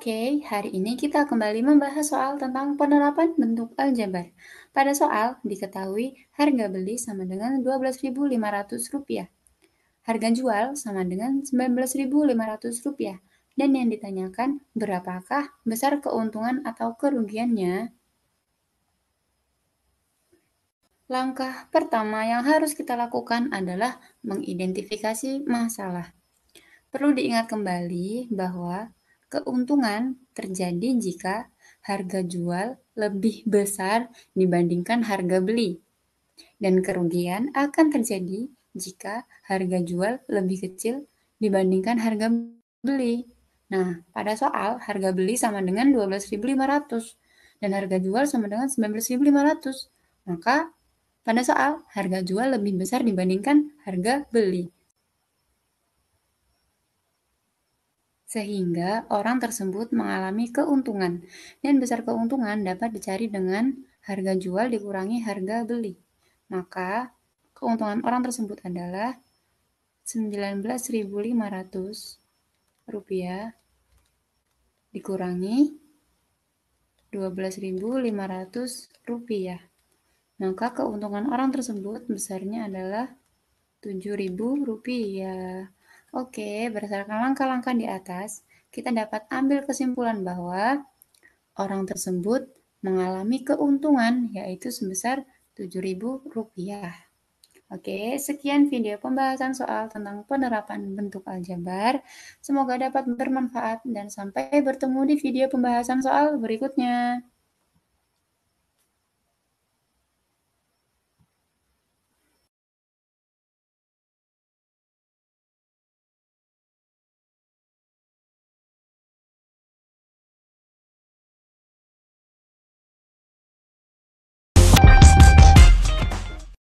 Oke, hari ini kita kembali membahas soal tentang penerapan bentuk aljabar. Pada soal, diketahui harga beli sama dengan Rp12.500. Harga jual sama dengan Rp19.500. Dan yang ditanyakan, berapakah besar keuntungan atau kerugiannya? Langkah pertama yang harus kita lakukan adalah mengidentifikasi masalah. Perlu diingat kembali bahwa Keuntungan terjadi jika harga jual lebih besar dibandingkan harga beli, dan kerugian akan terjadi jika harga jual lebih kecil dibandingkan harga beli. Nah, pada soal harga beli sama dengan 12.500 dan harga jual sama dengan 19.500. Maka pada soal harga jual lebih besar dibandingkan harga beli. sehingga orang tersebut mengalami keuntungan, dan besar keuntungan dapat dicari dengan harga jual dikurangi harga beli. Maka, keuntungan orang tersebut adalah Rp19.500 dikurangi Rp12.500. Maka keuntungan orang tersebut besarnya adalah Rp7.000. Oke, berdasarkan langkah-langkah di atas, kita dapat ambil kesimpulan bahwa orang tersebut mengalami keuntungan yaitu sebesar Rp7.000. Oke, sekian video pembahasan soal tentang penerapan bentuk aljabar. Semoga dapat bermanfaat dan sampai bertemu di video pembahasan soal berikutnya.